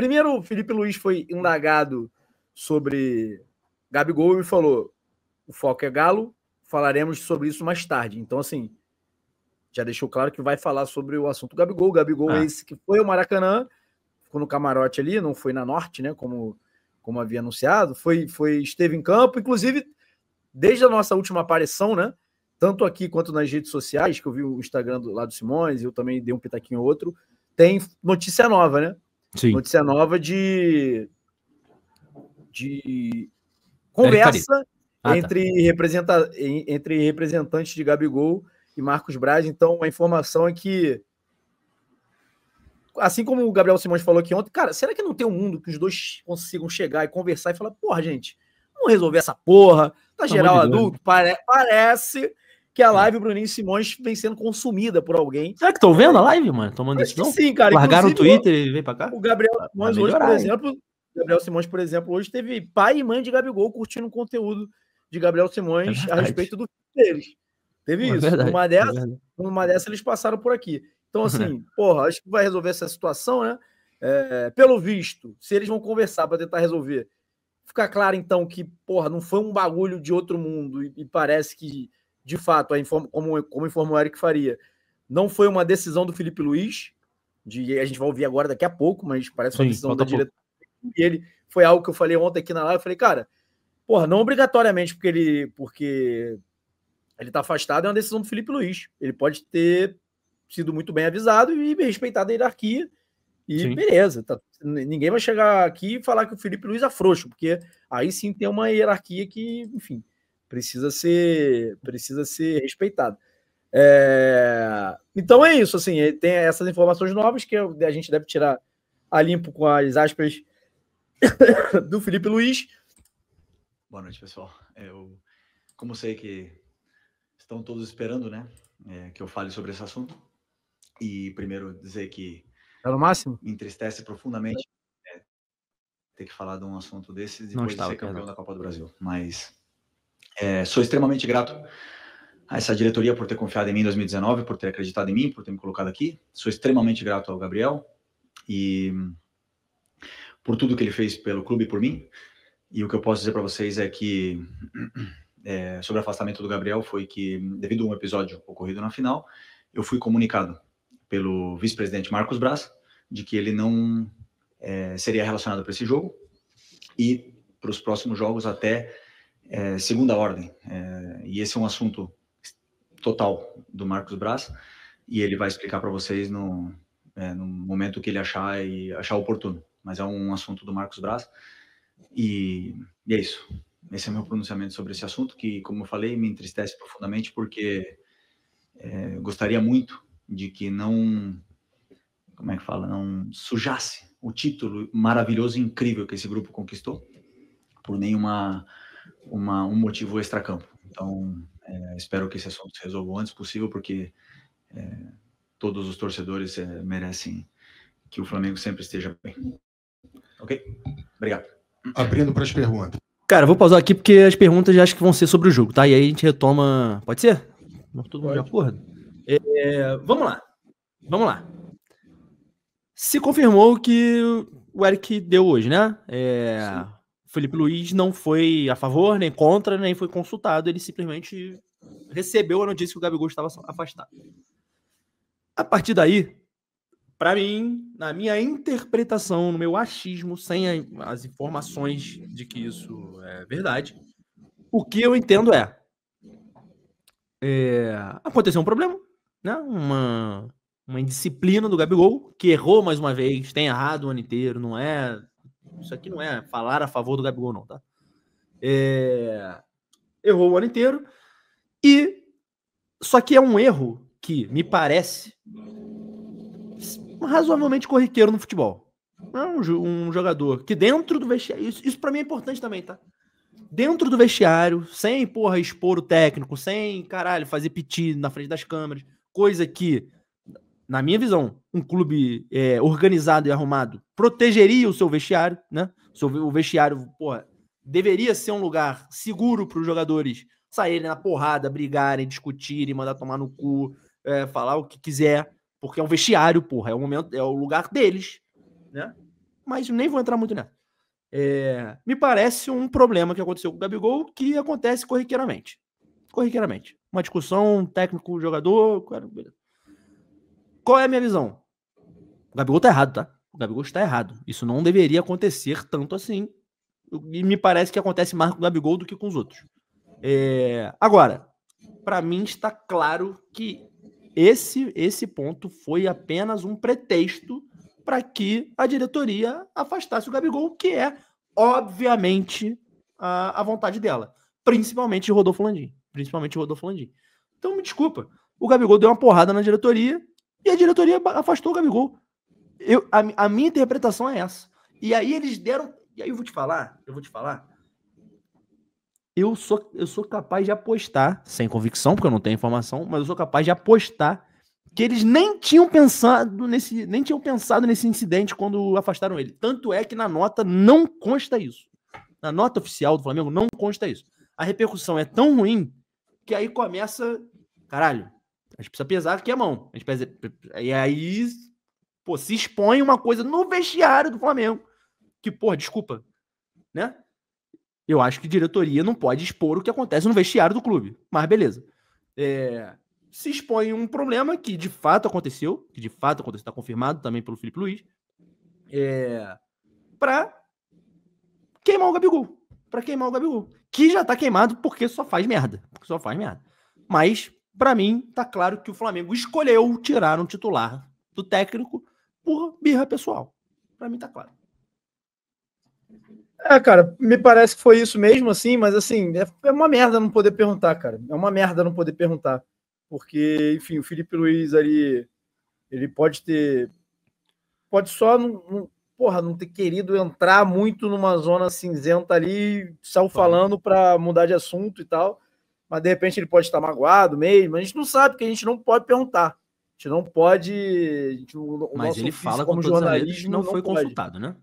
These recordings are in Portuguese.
Primeiro, o Felipe Luiz foi indagado sobre Gabigol e falou: o foco é Galo, falaremos sobre isso mais tarde. Então, assim, já deixou claro que vai falar sobre o assunto Gabigol. Gabigol ah. É esse que foi ao Maracanã, ficou no camarote ali, não foi na Norte, né? Como, como havia anunciado, foi, foi esteve em campo, inclusive desde a nossa última aparição, né? Tanto aqui quanto nas redes sociais, que eu vi o Instagram do, lado do Simões, eu também dei um pitaquinho outro, tem notícia nova, né? Sim. Notícia nova de. de conversa ah, tá. entre, tá. representa, entre representantes de Gabigol e Marcos Braz. Então, a informação é que. Assim como o Gabriel Simões falou aqui ontem, cara, será que não tem um mundo que os dois consigam chegar e conversar e falar, porra, gente, vamos resolver essa porra? Tá geral adulto, pare parece que a é. live Bruninho Simões vem sendo consumida por alguém. Será que estão vendo a live, mano? Tomando não? Sim, cara. Largaram o Twitter e veio pra cá? O Gabriel Simões hoje, por exemplo, Gabriel Simões, por exemplo, hoje teve pai e mãe de Gabigol curtindo o conteúdo de Gabriel Simões é a respeito do filho deles. Teve é isso. Verdade, uma é dessa, é uma dessa eles passaram por aqui. Então, é. assim, porra, acho que vai resolver essa situação, né? pelo visto, se eles vão conversar para tentar resolver, fica claro então que, porra, não foi um bagulho de outro mundo e, e parece que de fato, como, como informou o Eric Faria, não foi uma decisão do Felipe Luiz, de, a gente vai ouvir agora daqui a pouco, mas parece uma Sim, decisão da diretoria. E ele foi algo que eu falei ontem aqui na live, eu falei, cara, porra, não obrigatoriamente porque ele porque ele está afastado, é uma decisão do Felipe Luiz. Ele pode ter sido muito bem avisado e respeitado a hierarquia. E sim. beleza, tá, ninguém vai chegar aqui e falar que o Felipe Luiz é frouxo, porque aí sim tem uma hierarquia que, enfim, precisa ser, precisa ser respeitado. É... Então é isso, assim, é, tem essas informações novas que a gente deve tirar a limpo com as aspas do Felipe Luiz. Boa noite, pessoal. Eu, como sei que estão todos esperando, né, é, que eu fale sobre esse assunto, e primeiro dizer que é máximo. me entristece profundamente é, ter que falar de um assunto desse depois de ser campeão perdão. da Copa do Brasil, mas é, sou extremamente grato a essa diretoria por ter confiado em mim em 2019, por ter acreditado em mim, por ter me colocado aqui. Sou extremamente grato ao Gabriel e por tudo que ele fez pelo clube e por mim. E o que eu posso dizer para vocês é que é, sobre o afastamento do Gabriel foi que, devido a um episódio ocorrido na final, eu fui comunicado pelo vice-presidente Marcos Braz de que ele não é, seria relacionado para esse jogo e para os próximos jogos até é, segunda ordem. É, e esse é um assunto total do Marcos Braz e ele vai explicar para vocês no, é, no momento que ele achar e achar oportuno. Mas é um assunto do Marcos Braz e, e, é isso. Esse é meu pronunciamento sobre esse assunto que, como eu falei, me entristece profundamente porque é, gostaria muito de que não, como é que fala, não sujasse o título maravilhoso e incrível que esse grupo conquistou por nenhuma uma, um motivo extracampo. Então, é, espero que esse assunto se resolva o antes possível, porque é, todos os torcedores é, merecem que o Flamengo sempre esteja bem. Ok? Obrigado. Abrindo para as perguntas. Cara, vou pausar aqui porque as perguntas já acho que vão ser sobre o jogo, tá? E aí a gente retoma. Pode ser? Todo mundo de acordo? É, vamos lá. Vamos lá. Se confirmou que o Eric deu hoje, né? É, Felipe Luiz não foi a favor, nem contra, nem foi consultado, ele simplesmente recebeu a notícia que o Gabigol estava afastado. A partir daí, para mim, na minha interpretação, no meu achismo, sem as informações de que isso é verdade, o que eu entendo é, é aconteceu um problema, né? Uma uma indisciplina do Gabigol, que errou mais uma vez, tem errado o ano inteiro, não é isso aqui não é falar a favor do Gabigol, não, tá? É... Errou o ano inteiro. E. Só que é um erro que, me parece, razoavelmente corriqueiro no futebol. É um, um jogador que dentro do vestiário. Isso, isso para mim é importante também, tá? Dentro do vestiário, sem porra expor o técnico, sem caralho fazer piti na frente das câmeras, coisa que na minha visão, um clube é, organizado e arrumado protegeria o seu vestiário, né? O vestiário, porra, deveria ser um lugar seguro para os jogadores saírem na porrada, brigarem, discutirem, mandar tomar no cu, é, falar o que quiser, porque é um vestiário, porra, é o momento, é o lugar deles, né? Mas nem vou entrar muito nessa. É, me parece um problema que aconteceu com o Gabigol que acontece corriqueiramente. Corriqueiramente. Uma discussão técnico-jogador, beleza. Qual é a minha visão? O Gabigol tá errado, tá? O Gabigol está errado. Isso não deveria acontecer tanto assim. E me parece que acontece mais com o Gabigol do que com os outros. É... Agora, para mim está claro que esse, esse ponto foi apenas um pretexto para que a diretoria afastasse o Gabigol, que é, obviamente, a, a vontade dela. Principalmente Rodolfo Landim. Principalmente Rodolfo Landim. Então, me desculpa. O Gabigol deu uma porrada na diretoria e a diretoria afastou o Gabigol. Eu, a, a minha interpretação é essa. E aí eles deram. E aí eu vou te falar, eu vou te falar. Eu sou, eu sou capaz de apostar, sem convicção, porque eu não tenho informação, mas eu sou capaz de apostar que eles nem tinham pensado nesse, nem tinham pensado nesse incidente quando afastaram ele. Tanto é que na nota não consta isso. Na nota oficial do Flamengo não consta isso. A repercussão é tão ruim que aí começa, caralho, a gente precisa pesar aqui a mão. A gente pesa... E aí, pô, se expõe uma coisa no vestiário do Flamengo. Que, pô, desculpa, né? Eu acho que diretoria não pode expor o que acontece no vestiário do clube. Mas beleza. É... se expõe um problema que de fato aconteceu, que de fato aconteceu, está confirmado também pelo Felipe Luiz, é, para queimar o Gabigol. Para queimar o Gabigol. Que já tá queimado porque só faz merda. Porque só faz merda. Mas para mim, tá claro que o Flamengo escolheu tirar um titular do técnico por birra pessoal. Para mim tá claro. É, cara, me parece que foi isso mesmo, assim, mas assim, é, é uma merda não poder perguntar, cara. É uma merda não poder perguntar. Porque, enfim, o Felipe Luiz ali, ele pode ter. Pode só não, não porra, não ter querido entrar muito numa zona cinzenta ali, saiu falando para mudar de assunto e tal mas de repente ele pode estar magoado mesmo. A gente não sabe, porque a gente não pode perguntar. A gente não pode. Gente, o mas ele fala como com jornalista, não, não, foi pode. consultado, né?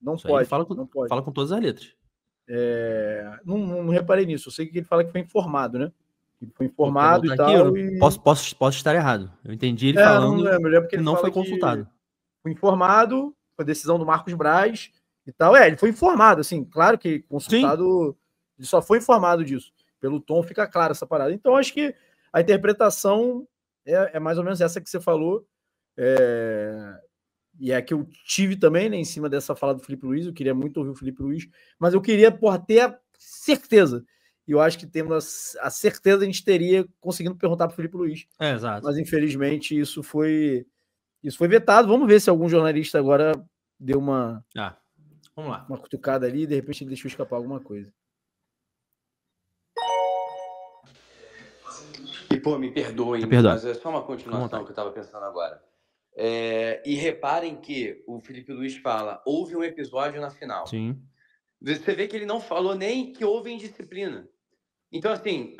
Não pode. Fala com, não pode. Fala com todas as letras. É, não, não, reparei nisso. Eu sei que ele fala que foi informado, né? Ele foi informado e tal. Aqui, e... Posso, posso, posso estar errado. Eu entendi ele é, falando. Não, lembro, é porque ele não foi consultado. Foi informado, foi decisão do Marcos Braz e tal. É, ele foi informado, assim, claro que consultado. Sim. Ele só foi informado disso pelo tom fica clara essa parada. Então, acho que a interpretação é, é mais ou menos essa que você falou. É... E é que eu tive também, né, em cima dessa fala do Felipe Luiz. Eu queria muito ouvir o Felipe Luiz, mas eu queria por ter a certeza. E eu acho que temos a, a certeza, a gente teria conseguindo perguntar para o Felipe Luiz. É, exato. Mas infelizmente isso foi isso foi vetado. Vamos ver se algum jornalista agora deu uma. Ah, vamos lá. Uma cutucada ali e de repente ele deixou escapar alguma coisa. pô, me perdoem, tá mas é só uma continuação que eu estava pensando agora. É, e reparem que o Felipe Luiz fala: houve um episódio na final. Sim. Você vê que ele não falou nem que houve indisciplina. Então, assim,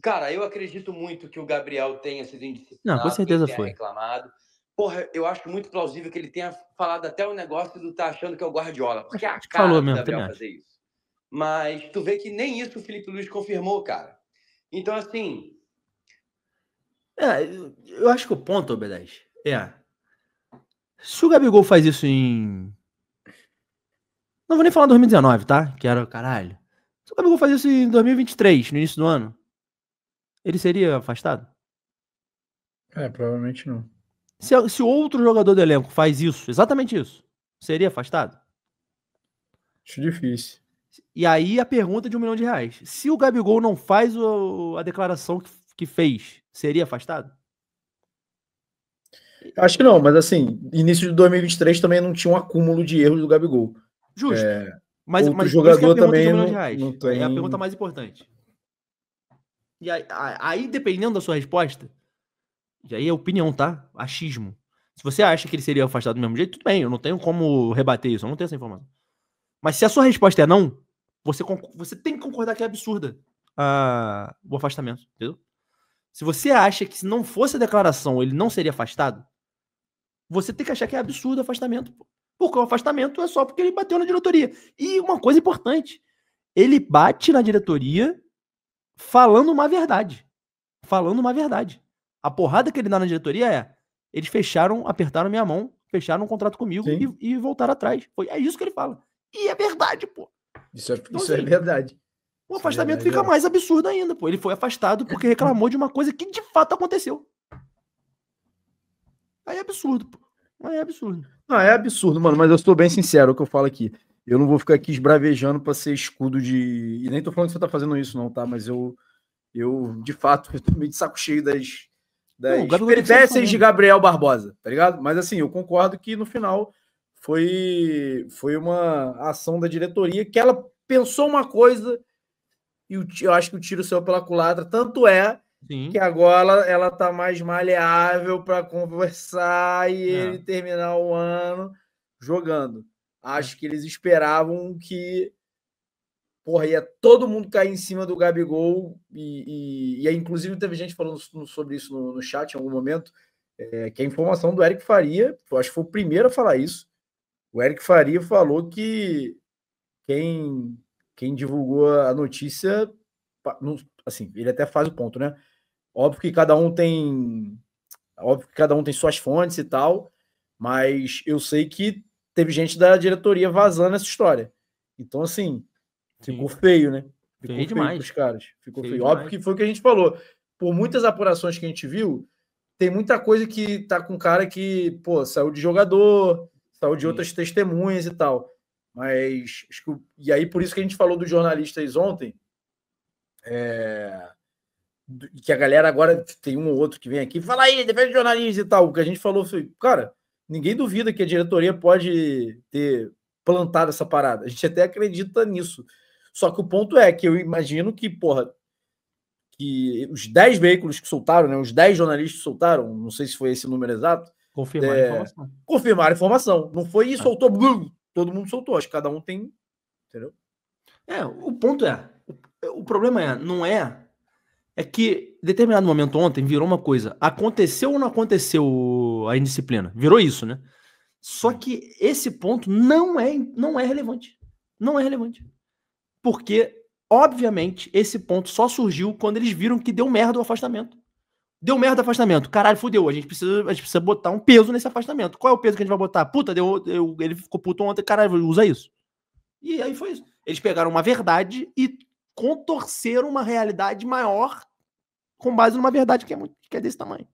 cara, eu acredito muito que o Gabriel tenha sido indisciplinado. Não, com certeza foi. Reclamado. Porra, eu acho muito plausível que ele tenha falado até o negócio do tá achando que é o Guardiola. Porque a cara falou mesmo, Gabriel fazer isso. Mas tu vê que nem isso o Felipe Luiz confirmou, cara. Então, assim, é, eu acho que o ponto, Obedez, é. Se o Gabigol faz isso em. Não vou nem falar 2019, tá? Que era caralho. Se o Gabigol faz isso em 2023, no início do ano, ele seria afastado? É, provavelmente não. Se, se outro jogador do elenco faz isso, exatamente isso, seria afastado? Acho difícil. E aí a pergunta de um milhão de reais. Se o Gabigol não faz o, a declaração que que fez seria afastado? Acho que não, mas assim, início de 2023 também não tinha um acúmulo de erros do Gabigol. Justo. É, mas o jogador é também não, não tem... É a pergunta mais importante. E aí, aí, dependendo da sua resposta, e aí é opinião, tá? Achismo. Se você acha que ele seria afastado do mesmo jeito, tudo bem, eu não tenho como rebater isso, eu não tenho essa informação. Mas se a sua resposta é não, você, você tem que concordar que é absurda ah, o afastamento, entendeu? Se você acha que se não fosse a declaração ele não seria afastado, você tem que achar que é absurdo o afastamento. Porque o afastamento é só porque ele bateu na diretoria. E uma coisa importante, ele bate na diretoria falando uma verdade. Falando uma verdade. A porrada que ele dá na diretoria é: eles fecharam, apertaram minha mão, fecharam um contrato comigo e, e, voltaram atrás. Foi, é isso que ele fala. E é verdade, pô. Isso é, então, isso é assim, é verdade. O afastamento é fica mais absurdo ainda, pô. Ele foi afastado porque reclamou de uma coisa que de fato aconteceu. Aí é absurdo, pô. Aí é absurdo. Não, é absurdo, mano, mas eu estou bem sincero é o que eu falo aqui. Eu não vou ficar aqui esbravejando para ser escudo de. E nem tô falando que você tá fazendo isso, não, tá? Mas eu, eu de fato, eu tô meio de saco cheio das, das peripécias de Gabriel Barbosa, tá ligado? Mas assim, eu concordo que no final foi, foi uma ação da diretoria que ela pensou uma coisa e o, eu acho que o tiro saiu pela culatra. Tanto é Sim. que agora ela está mais maleável para conversar e é. ele terminar o ano jogando. Acho é. que eles esperavam que porra, ia todo mundo cair em cima do Gabigol, e, e, e inclusive teve gente falando sobre isso no, no chat em algum momento, é, que a informação do Eric Faria, eu acho que foi o primeiro a falar isso, o Eric Faria falou que quem quem divulgou a notícia, assim, ele até faz o ponto, né? Óbvio que cada um tem, óbvio que cada um tem suas fontes e tal, mas eu sei que teve gente da diretoria vazando essa história. Então, assim, ficou Sim. feio, né? Ficou feio, feio demais. Os caras. Ficou feio. feio. Óbvio que foi o que a gente falou. Por muitas apurações que a gente viu, tem muita coisa que tá com cara que, pô, saiu de jogador, saiu de Sim. outras testemunhas e tal. Mas que, e aí por isso que a gente falou dos jornalistas ontem, é, que a galera agora tem um ou outro que vem aqui fala aí, defende jornalistas e tal. O que a gente falou foi, cara, ninguém duvida que a diretoria pode ter plantado essa parada. A gente até acredita nisso. Só que o ponto é que eu imagino que, porra, que os 10 veículos que soltaram, né, os 10 jornalistas que soltaram, não sei se foi esse número exato. Confirmar é, a informação. Confirmar a informação. Não foi isso, ah. soltou. Blum, todo mundo soltou. Acho que cada um tem. Entendeu? É, o ponto é. O, o problema é, não é. É que em determinado momento ontem virou uma coisa. Aconteceu ou não aconteceu a indisciplina? Virou isso, né? Só que esse ponto não é, não é relevante. Não é relevante. Porque, obviamente, esse ponto só surgiu quando eles viram que deu merda o afastamento. Deu merda afastamento. Caralho, fudeu. A gente, precisa, a gente precisa botar um peso nesse afastamento. Qual é o peso que a gente vai botar? Puta, deu, deu ele ficou puto ontem. Caralho, usa isso. E aí foi isso. Eles pegaram uma verdade e contorceram uma realidade maior com base numa verdade que é, muito, que é desse tamanho.